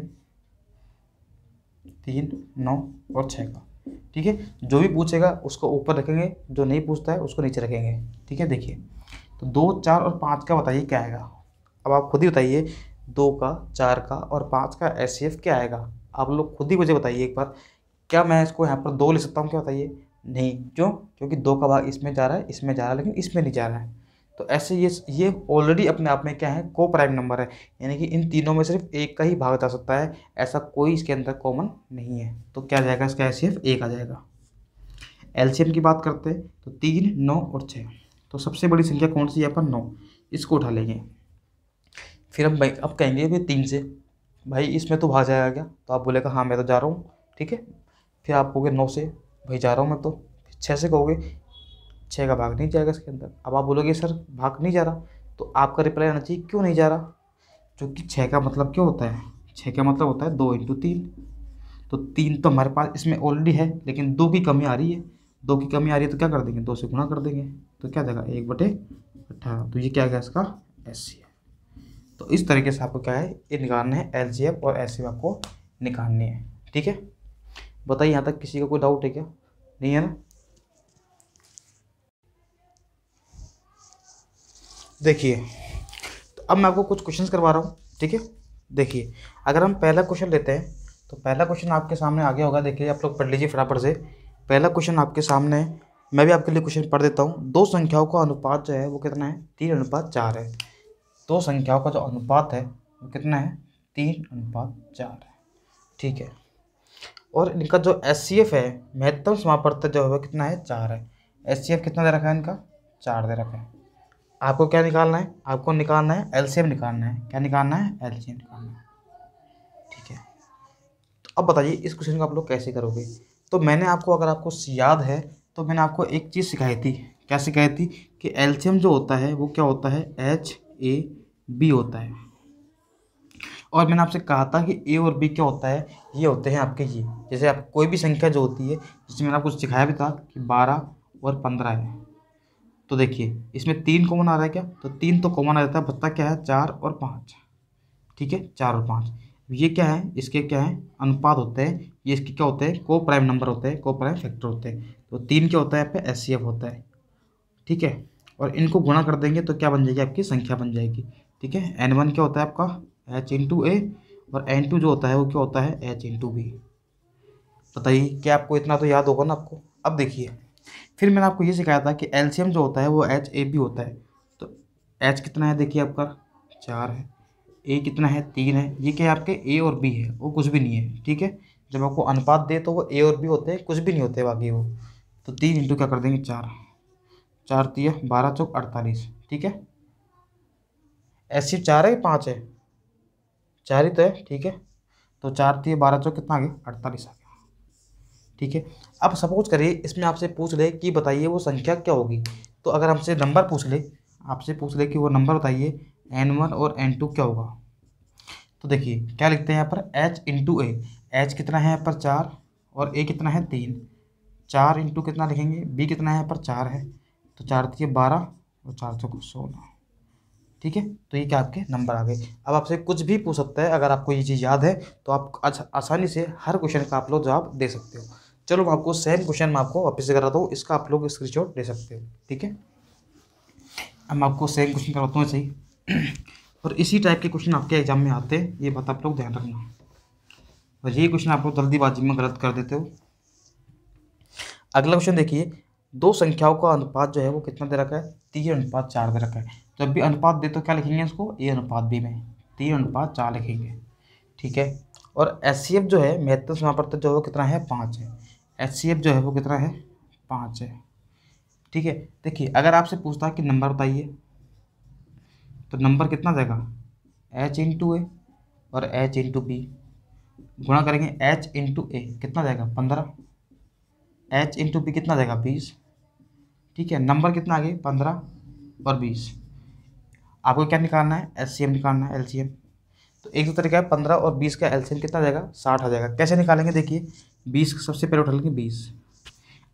तीन नौ और छः का ठीक है जो भी पूछेगा उसको ऊपर रखेंगे जो नहीं पूछता है उसको नीचे रखेंगे ठीक है देखिए तो दो चार और पाँच का बताइए क्या आएगा अब आप खुद ही बताइए दो का चार का और पाँच का एस क्या आएगा आप लोग खुद ही मुझे बताइए एक बार क्या मैं इसको यहाँ पर दो ले सकता हूँ क्या बताइए नहीं क्यों क्योंकि दो का भाग इसमें जा रहा है इसमें जा रहा है लेकिन इसमें नहीं जा रहा है तो ऐसे ये ये ऑलरेडी अपने आप में क्या है को प्राइम नंबर है यानी कि इन तीनों में सिर्फ एक का ही भाग जा सकता है ऐसा कोई इसके अंदर कॉमन नहीं है तो क्या जाएगा इसका एल एक आ जाएगा एलसीएम की बात करते हैं तो तीन नौ और छः तो सबसे बड़ी संख्या कौन सी है अपन नौ इसको उठा लेंगे फिर हम अब कहेंगे भाई तीन से भाई इसमें तो भाग जाएगा क्या तो आप बोलेगा हाँ मैं तो जा रहा हूँ ठीक है फिर आप कहोगे नौ से भाई जा रहा हूँ मैं तो छः से कहोगे छः का भाग नहीं जाएगा इसके अंदर अब आप बोलोगे सर भाग नहीं जा रहा तो आपका रिप्लाई आना चाहिए क्यों नहीं जा रहा क्योंकि छः का मतलब क्या होता है छः का मतलब होता है दो इंटू तीन तो तीन तो हमारे पास इसमें ऑलरेडी है लेकिन दो की कमी आ रही है दो की कमी आ रही है तो क्या कर देंगे दो से गुणा कर देंगे तो क्या देगा एक बटे अट्ठारह तो ये क्या गया इसका एस सी तो इस तरीके से आपको क्या है ये निकालना है एल सी एफ और एस सी आपको निकालनी है ठीक है बताइए यहाँ तक किसी का कोई डाउट है क्या नहीं है ना देखिए तो अब मैं आपको कुछ क्वेश्चन करवा रहा हूँ ठीक है देखिए अगर हम पहला क्वेश्चन लेते हैं तो पहला क्वेश्चन आपके सामने आ गया होगा देखिए आप लोग पढ़ लीजिए फटाफट से पहला क्वेश्चन आपके सामने है मैं भी आपके लिए क्वेश्चन पढ़ देता हूँ दो संख्याओं का अनुपात जो है वो कितना है तीन अनुपात चार है दो संख्याओं का जो अनुपात है वो कितना है तीन अनुपात चार है ठीक है और इनका जो एस है महत्तम समापर्तक जो है वो कितना है चार है एस कितना दे रखा है इनका चार दे रखा है आपको क्या निकालना है आपको निकालना है एलसीएम निकालना है क्या निकालना है एलसीएम निकालना है ठीक है तो अब बताइए इस क्वेश्चन को आप लोग कैसे करोगे तो मैंने आपको अगर आपको याद है तो मैंने आपको एक चीज़ सिखाई थी क्या सिखाई थी कि एलसीएम जो होता है वो क्या होता है एच ए बी होता है और मैंने आपसे कहा था कि ए और बी क्या होता है ये होते हैं आपके ये जैसे आप कोई भी संख्या जो होती है जिसमें मैंने आपको सिखाया भी था कि बारह और पंद्रह है तो देखिए इसमें तीन कॉमन आ रहा है क्या तो तीन तो कॉमन आ जाता है बत्ता क्या है चार और पाँच ठीक है चार और पाँच ये क्या है इसके क्या है अनुपात होते हैं ये इसके क्या होते हैं को प्राइम नंबर होते हैं को प्राइम फैक्टर होते हैं तो तीन क्या होता है आपका एस होता है ठीक है और इनको गुणा कर देंगे तो क्या बन जाएगी आपकी संख्या बन जाएगी ठीक है एन वन क्या होता है आपका एच इन टू ए और एन टू जो होता है वो क्या होता है एच इन टू बी बताइए क्या आपको इतना तो याद होगा ना आपको अब देखिए फिर मैंने आपको ये सिखाया था कि एल्शियम जो होता है वो एच ए बी होता है तो एच कितना है देखिए आपका चार है ए कितना है तीन है ये क्या है आपके ए और बी है वो कुछ भी नहीं है ठीक है जब आपको अनुपात दे तो वो ए और बी होते हैं कुछ भी नहीं होते बाकी वो तो तीन इंटू क्या कर देंगे चार चार तीय बारह चौक अड़तालीस ठीक है एस सी चार है पाँच है चार ही तो है ठीक है तो चार तीय बारह चौक कितना आ गया अड़तालीस आ गया ठीक है अब सपोज करिए इसमें आपसे पूछ ले कि बताइए वो संख्या क्या होगी तो अगर हमसे नंबर पूछ ले आपसे पूछ ले कि वो नंबर बताइए एन वन और एन टू क्या होगा तो देखिए क्या लिखते हैं यहाँ पर एच इंटू ए एच कितना है यहाँ पर चार और ए कितना है तीन चार इंटू कितना लिखेंगे बी कितना है यहाँ पर चार है तो चार थी तो बारह और चार सौ तो सोलह ठीक है तो ये क्या आपके नंबर आ गए अब आपसे कुछ भी पूछ सकता है अगर आपको ये चीज़ याद है तो आप आसानी से हर क्वेश्चन का आप लोग जवाब दे सकते हो चलो मैं आपको सेम क्वेश्चन मैं आपको वापस से कराता हूँ इसका आप लोग स्क्रीनशॉट ले सकते हो ठीक है अब मैं आपको सेम क्वेश्चन कराता हूँ सही और इसी टाइप के क्वेश्चन आपके एग्जाम में आते हैं ये बात आप लोग ध्यान रखना और ये क्वेश्चन आप लोग जल्दीबाजी में गलत कर देते हो अगला क्वेश्चन देखिए दो संख्याओं का अनुपात जो है वो कितना दे रखा है तीन अनुपात चार दे रखा है जब भी अनुपात दे तो क्या लिखेंगे इसको ए अनुपात बी में तीन अनुपात चार लिखेंगे ठीक है और एस जो है महत्व समापवर्तक जो है कितना है पाँच है एच जो है वो कितना है पाँच है ठीक है देखिए अगर आपसे पूछता है कि नंबर बताइए तो नंबर कितना देगा एच इंटू ए और एच इंटू बी गुणा करेंगे एच इंटू ए कितना जाएगा पंद्रह एच इंटू बी कितना देगा बीस ठीक है नंबर कितना आ गया पंद्रह और बीस आपको क्या निकालना है एच निकालना है एल तो एक दो तरीका है पंद्रह और बीस का एल्सियम कितना जाएगा साठ आ जाएगा कैसे निकालेंगे देखिए बीस सबसे पहले उठा लेंगे बीस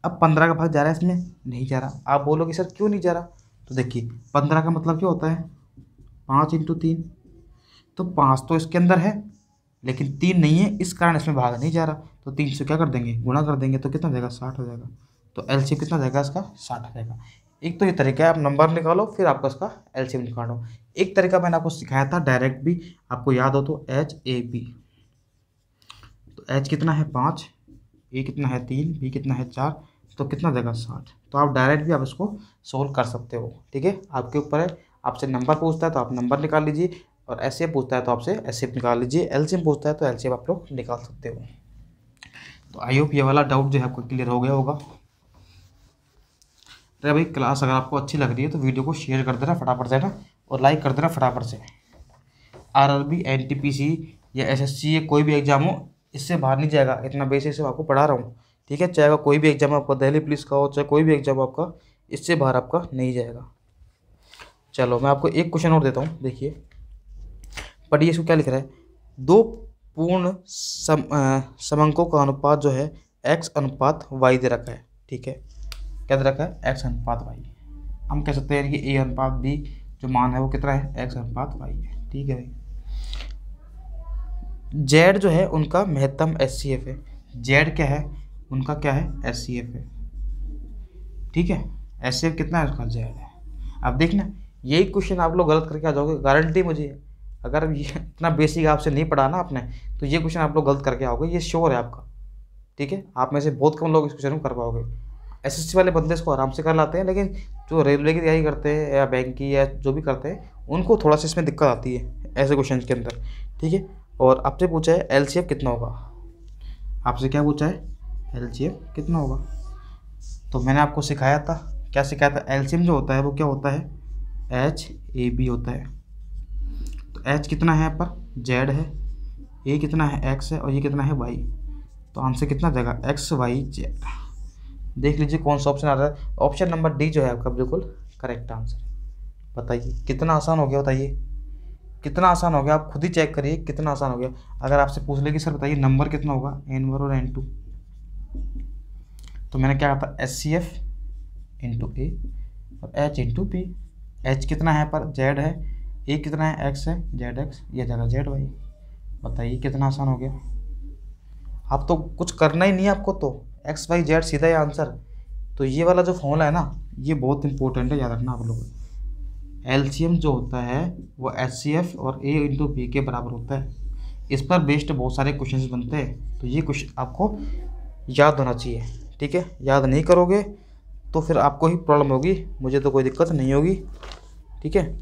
अब पंद्रह का भाग जा रहा है इसमें नहीं जा रहा आप बोलोगे सर क्यों नहीं जा रहा तो देखिए पंद्रह का मतलब क्या होता है पाँच इंटू तीन तो पाँच तो इसके अंदर है लेकिन तीन नहीं है इस कारण इसमें भाग नहीं जा रहा तो तीन से क्या कर देंगे गुणा कर देंगे तो कितना जाएगा साठ हो जाएगा तो एल कितना जाएगा इसका साठ हो जाएगा एक तो ये तरीका है आप नंबर निकालो फिर उसका इसका सी निकालो एक तरीका मैंने आपको सिखाया था डायरेक्ट भी आपको याद हो तो एच ए बी तो एच कितना है पाँच ए कितना है तीन बी कितना है चार तो कितना देगा साठ तो आप डायरेक्ट भी आप इसको सोल्व कर सकते हो ठीक है आपके ऊपर है आपसे नंबर पूछता है तो आप नंबर निकाल लीजिए और ऐसे पूछता है तो आपसे ऐसे निकाल लीजिए एलसीएम पूछता है तो एलसीएम आप लोग निकाल सकते हो तो आई होप ये वाला डाउट जो है आपको क्लियर हो गया होगा तो भाई क्लास अगर आपको अच्छी लग रही है तो वीडियो को शेयर कर देना फटाफट से ना और लाइक कर देना फटाफट से R R B N T P C या एस एस सी या कोई भी एग्ज़ाम हो इससे बाहर नहीं जाएगा इतना बेसिक से आपको पढ़ा रहा हूँ ठीक है चाहे कोई भी एग्ज़ाम आपका दिल्ली पुलिस का हो चाहे कोई भी एग्ज़ाम आपका इससे बाहर आपका नहीं जाएगा चलो मैं आपको एक क्वेश्चन और देता हूँ देखिए पढ़िए इसको क्या लिख रहा है दो पूर्ण सम, समंकों का अनुपात जो है एक्स अनुपात वाई दे रखा है ठीक है क्या दे रखा है एक्स अनुपात वाई हम कह सकते हैं कि ए अनुपात बी जो मान है वो कितना है एक्स अनुपात वाई है ठीक है जेड जो है उनका महत्तम एस सी एफ है जेड क्या है उनका क्या है एस सी एफ है ठीक है एस सी एफ कितना है उसका जेड है अब देखना यही क्वेश्चन आप लोग गलत करके आ जाओगे गारंटी मुझे अगर ये इतना बेसिक आपसे नहीं पढ़ा ना आपने तो ये क्वेश्चन आप लोग गलत करके आओगे ये श्योर है आपका ठीक है आप में से बहुत कम लोग इस क्वेश्चन को कर पाओगे एस वाले बंदे इसको आराम से कर लाते हैं लेकिन जो रेलवे की तैयारी करते हैं या बैंक की या जो भी करते हैं उनको थोड़ा सा इसमें दिक्कत आती है ऐसे क्वेश्चन के अंदर ठीक है और आपसे पूछा है एल कितना होगा आपसे क्या पूछा है एल कितना होगा तो मैंने आपको सिखाया था क्या सिखाया था एल जो होता है वो क्या होता है एच ए बी होता है तो एच कितना है यहाँ पर जेड है ए कितना है एक्स है और ये कितना है वाई तो आंसर कितना देगा एक्स वाई जेड देख लीजिए कौन सा ऑप्शन आ रहा है ऑप्शन नंबर डी जो है आपका बिल्कुल करेक्ट आंसर है बताइए कितना आसान हो गया बताइए कितना आसान हो गया आप खुद ही चेक करिए कितना आसान हो गया अगर आपसे पूछ लेगी सर बताइए नंबर कितना होगा एन वन और एन टू तो मैंने क्या कहा था S C F into A और एच इंटू पी एच कितना है पर जेड है ए कितना है एक्स है जेड एक्स यह जगह जेड वाई बताइए कितना आसान हो गया आप तो कुछ करना ही नहीं है आपको तो एक्स वाई जेड सीधा ही आंसर तो ये वाला जो फॉर्मूला है ना ये बहुत इंपॉर्टेंट है याद रखना आप लोग एल जो होता है वो एच और ए इंटू बी के बराबर होता है इस पर बेस्ड बहुत सारे क्वेश्चन बनते हैं तो ये क्वेश्चन आपको याद होना चाहिए ठीक है याद नहीं करोगे तो फिर आपको ही प्रॉब्लम होगी मुझे तो कोई दिक्कत नहीं होगी ठीक है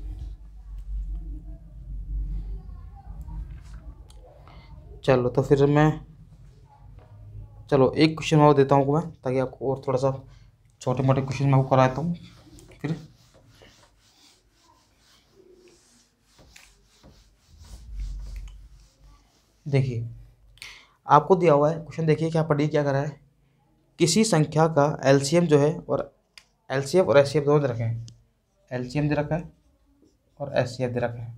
चलो तो फिर मैं चलो एक क्वेश्चन और देता हूँ मैं ताकि आपको और थोड़ा सा छोटे मोटे क्वेश्चन मैं आपको कराता हूँ फिर देखिए आपको दिया हुआ है क्वेश्चन देखिए क्या पढ़िए क्या करा है किसी संख्या का एलसीएम जो है और एलसीएम और एचसीएफ दोनों दे रखे हैं एलसीएम दे रखा है और एचसीएफ दे रखा है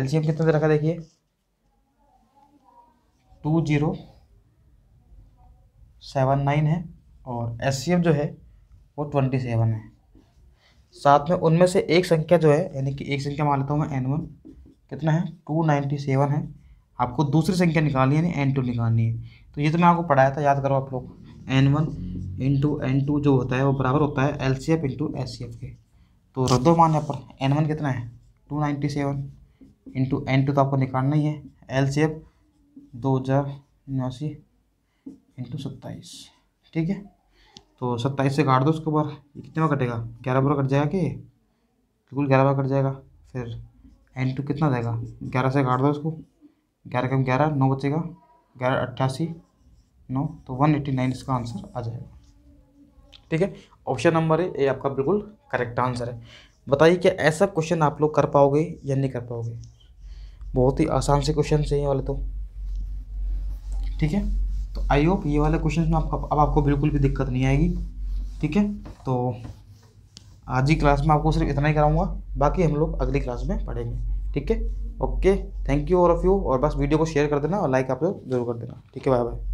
एलसीएम कितना दे रखा है देखिए टू जीरो सेवन नाइन है और एस सी एफ जो है वो ट्वेंटी सेवन है साथ में उनमें से एक संख्या जो है यानी कि एक संख्या मान लेता हूँ मैं एन वन कितना है टू नाइन्टी सेवन है आपको दूसरी संख्या निकालनी है यानी एन टू निकालनी है तो ये तो मैं आपको पढ़ाया था याद करो आप लोग N one into N two जो होता है वो बराबर होता है L C F into S C F के तो रद्दो मान यहाँ पर एन वन कितना है two ninety seven into N two तो आपको निकालना ही है एल सी एफ दो हज़ार उनासी इंटू सत्ताईस ठीक है तो सत्ताईस से काट दो उसके बाद ये कितने बार कटेगा ग्यारह बार कट जाएगा कि बिल्कुल ग्यारह बार कट जाएगा फिर एन टू कितना देगा ग्यारह से काट दो उसको ग्यारह कम ग्यारह नौ बचेगा ग्यारह अट्ठासी नौ तो वन एट्टी नाइन इसका आंसर आ जाएगा ठीक है ऑप्शन नंबर है ये आपका बिल्कुल करेक्ट आंसर है बताइए क्या ऐसा क्वेश्चन आप लोग कर पाओगे या नहीं कर पाओगे बहुत ही आसान से क्वेश्चन है ये वाले तो ठीक है तो आई होप ये वाले क्वेश्चन में आप, अब आपको बिल्कुल भी दिक्कत नहीं आएगी ठीक है तो आज की क्लास में आपको सिर्फ इतना ही कराऊंगा बाकी हम लोग अगली क्लास में पढ़ेंगे ठीक है okay thank you all of you और बस वीडियो को शेयर कर देना और लाइक आप लोग जरूर कर देना ठीक है बाय बाय